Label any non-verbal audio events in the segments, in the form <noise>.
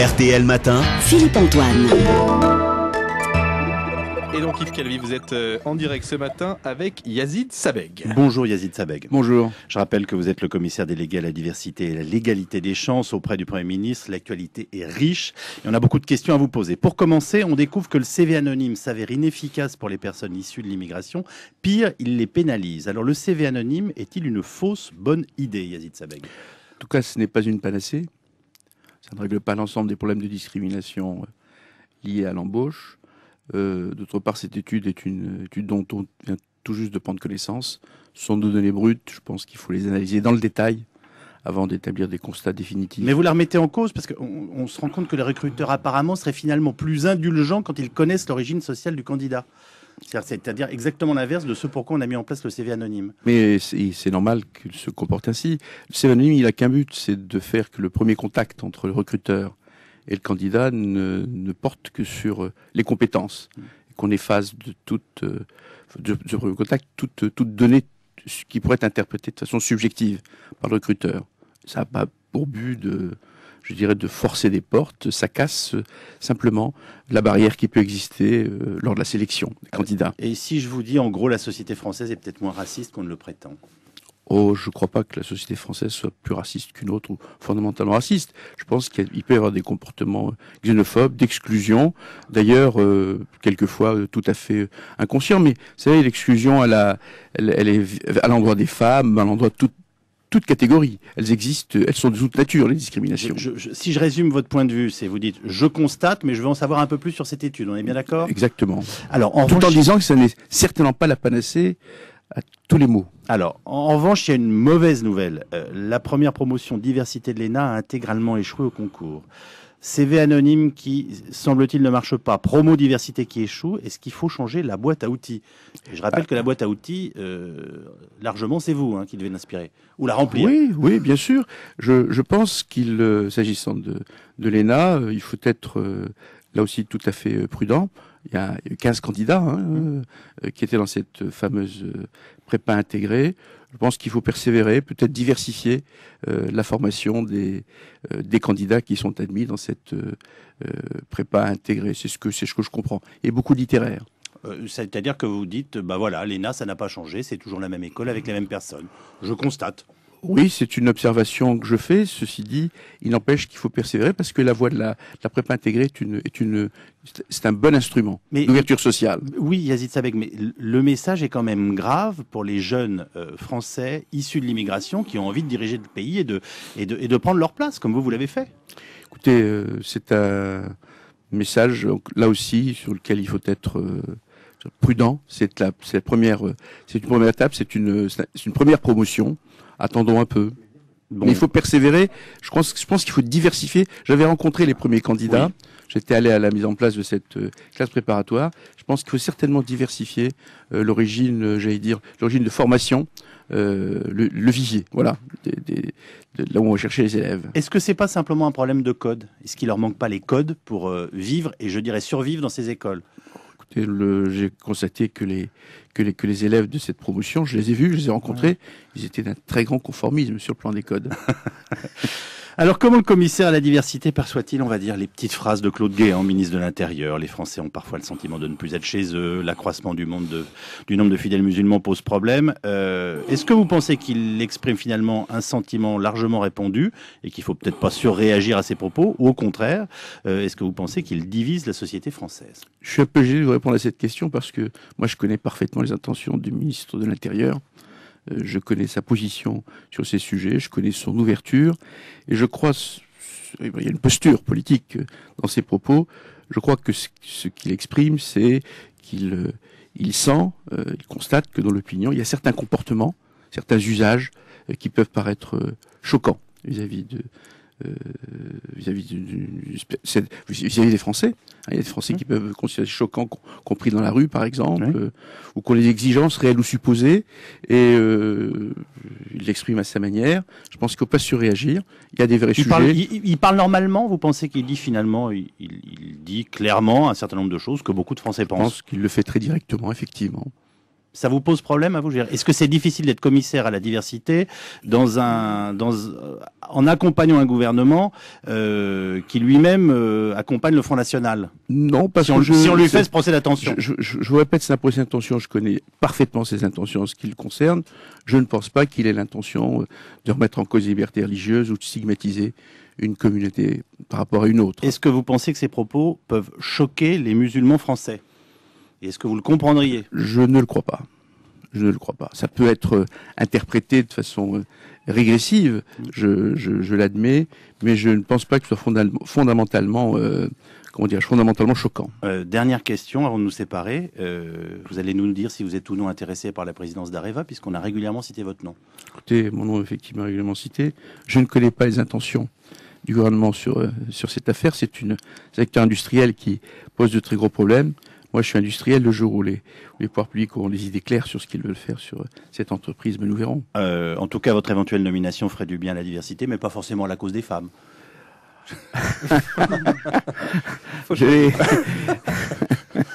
RTL Matin. Philippe Antoine. Et donc Yves Calvi, vous êtes euh, en direct ce matin avec Yazid Sabeg. Bonjour Yazid Sabeg. Bonjour. Je rappelle que vous êtes le commissaire délégué à la diversité et à l'égalité des chances auprès du Premier ministre. L'actualité est riche et on a beaucoup de questions à vous poser. Pour commencer, on découvre que le CV anonyme s'avère inefficace pour les personnes issues de l'immigration. Pire, il les pénalise. Alors le CV anonyme est-il une fausse bonne idée, Yazid Sabeg En tout cas, ce n'est pas une panacée ça ne règle pas l'ensemble des problèmes de discrimination euh, liés à l'embauche. Euh, d'autre part, cette étude est une étude dont on vient tout juste de prendre connaissance. Ce sont des données brutes, je pense qu'il faut les analyser dans le détail avant d'établir des constats définitifs. Mais vous la remettez en cause parce qu'on se rend compte que les recruteurs apparemment seraient finalement plus indulgents quand ils connaissent l'origine sociale du candidat. C'est-à-dire exactement l'inverse de ce pour pourquoi on a mis en place le CV anonyme. Mais c'est normal qu'il se comporte ainsi. Le CV anonyme, il n'a qu'un but, c'est de faire que le premier contact entre le recruteur et le candidat ne, porte que sur euh, les compétences, mm. qu'on efface de tout, euh, de, de premier contact toute, toute donnée qui pourrait être interprétée de façon subjective par le recruteur. Ça n'a pas pour but de, je dirais, de forcer des portes. Ça casse euh, simplement la barrière qui peut exister euh, lors de la sélection des ah candidats. Et si je vous dis, en gros, la société française est peut-être moins raciste qu'on ne le prétend Oh, je ne crois pas que la société française soit plus raciste qu'une autre ou fondamentalement raciste. Je pense qu'il peut y avoir des comportements euh, xénophobes, d'exclusion, d'ailleurs quelquefois tout à fait inconscient. Mais vous savez, l'exclusion, elle, est à l'endroit des femmes, à l'endroit de toutes toutes catégories. Elles existent, elles sont de toute nature, les discriminations. si je résume votre point de vue, c'est vous dites je constate, mais je veux en savoir un peu plus sur cette étude. On est bien d'accord Exactement. Alors, en Tout en disant que ça n'est certainement pas la panacée à tous les maux. Alors, en, revanche, il y a une mauvaise nouvelle. Euh, la première promotion diversité de l'ENA a intégralement échoué au concours. CV anonyme qui, semble-t-il, ne marche pas, promo diversité qui échoue, est-ce qu'il faut changer la boîte à outils Je rappelle bah. que la boîte à outils, euh, largement, c'est vous hein, qui devez l'inspirer, ou la remplir. Oui, oui, bien sûr. Je, pense qu'il, euh, s'agissant de, l'ENA, euh, il faut être là aussi tout à fait prudent il y a 15 candidats hein, mmh. euh, qui étaient dans cette fameuse euh, prépa intégrée. Je pense qu'il faut persévérer, peut-être diversifier euh, la formation des, des candidats qui sont admis dans cette prépa intégrée. C'est ce que c'est ce que je comprends. Et beaucoup littéraires. C'est-à-dire que vous dites, ben voilà, l'ENA, ça n'a pas changé, c'est toujours la même école avec les mêmes personnes. Je constate. Oui, c'est une observation que je fais. Ceci dit, il n'empêche qu'il faut persévérer parce que la voie de la, prépa intégrée est une, c'est un bon instrument d'ouverture sociale. Oui, Yazid Sabek, mais le message est quand même grave pour les jeunes euh, français issus de l'immigration qui ont envie de diriger le pays et de, prendre leur place, comme vous, vous l'avez fait. Écoutez, euh, c'est un message, là aussi, sur lequel il faut être euh, prudent. C'est la, première, c'est une première étape, c'est une, première promotion. Attendons un peu. Mais il faut persévérer. Je pense, je pense qu'il faut diversifier. J'avais rencontré les premiers candidats. J'étais allé à la mise en place de cette euh, classe préparatoire. Je pense qu'il faut certainement diversifier euh, l'origine, euh, j'allais dire, l'origine de formation, le, vivier, voilà, là où on va chercher les élèves. Est-ce que c'est pas simplement un problème de code Est-ce qu'il leur manque pas les codes pour vivre et je dirais survivre dans ces écoles j'ai constaté que les, élèves de cette promotion, je les ai vus, je les ai rencontrés, ils étaient d'un très grand conformisme sur le plan des codes. <laughs> Alors, comment le commissaire à la diversité perçoit-il, on va dire, les petites phrases de Claude Guéant, ministre de l'Intérieur Les Français ont parfois le sentiment de ne plus être chez eux. L'accroissement du, du nombre de fidèles musulmans pose problème. Euh, est-ce que vous pensez qu'il exprime finalement un sentiment largement répandu et qu'il faut peut-être pas surréagir à ses propos Ou au contraire, euh, est-ce que vous pensez qu'il divise la société française Je suis un peu gêné de répondre à cette question parce que moi, je connais parfaitement les intentions du ministre de l'Intérieur. Euh, je connais sa position sur ces sujets, je connais son ouverture, et je crois, il y a une posture politique euh, dans ses propos, je crois que ce qu'il exprime, c'est qu'il euh, il sent, il constate que dans l'opinion, il y a certains comportements, certains usages qui peuvent paraître choquants vis-à-vis -vis de, euh, vis-à-vis -vis à vis des Français. Hein, il y a des Français qui peuvent considérer choquant, compris dans la rue par exemple, euh, ou qu'on les exigences réelles ou supposées, et euh, il l'exprime à sa manière. Je pense qu'il ne faut pas surréagir. Il y a des vrais il Parle, il, parle normalement, vous pensez qu'il dit finalement, il, il, dit clairement un certain nombre de choses que beaucoup de Français pensent Je pense qu'il le fait très directement, effectivement ça vous pose problème à vous Est-ce que c'est difficile d'être commissaire à la diversité dans un, euh, en accompagnant un gouvernement euh, qui lui-même euh, accompagne le Front National Non, parce si on, que si on lui fait ce procès d'attention. Je, je, vous répète, c'est un procès d'attention. Je connais parfaitement ses intentions en ce qui le concerne. Je ne pense pas qu'il ait l'intention de remettre en cause les libertés religieuses ou de stigmatiser une communauté par rapport à une autre. Est-ce que vous pensez que ces propos peuvent choquer les musulmans français et est-ce que vous le comprendriez Je ne le crois pas. Je ne le crois pas. Ça peut être euh, interprété de façon euh, régressive, je, l'admets, mais je ne pense pas que ce soit fondamentalement, euh, dire, fondamentalement choquant. dernière question avant de nous séparer. vous allez nous dire si vous êtes ou non intéressé par la présidence d'Areva, puisqu'on a régulièrement cité votre nom. Écoutez, mon nom est effectivement régulièrement cité. Je ne connais pas les intentions du gouvernement sur, sur cette affaire. C'est un secteur industriel qui pose de très gros problèmes. Moi, je suis industriel. Le jour où les, les pouvoirs publics auront des idées claires sur ce qu'ils veulent faire sur cette entreprise, mais nous verrons. Euh, en tout cas, votre éventuelle nomination ferait du bien à la diversité, mais pas forcément à la cause des femmes. <laughs>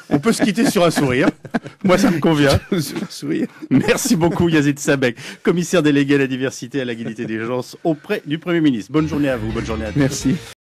On peut se quitter sur un sourire. Moi, ça me convient. <laughs> Merci beaucoup, Yazid Sabek, commissaire délégué à la diversité et à l'agilité des gens auprès du Premier ministre. Bonne journée à vous, bonne journée à tous. Merci.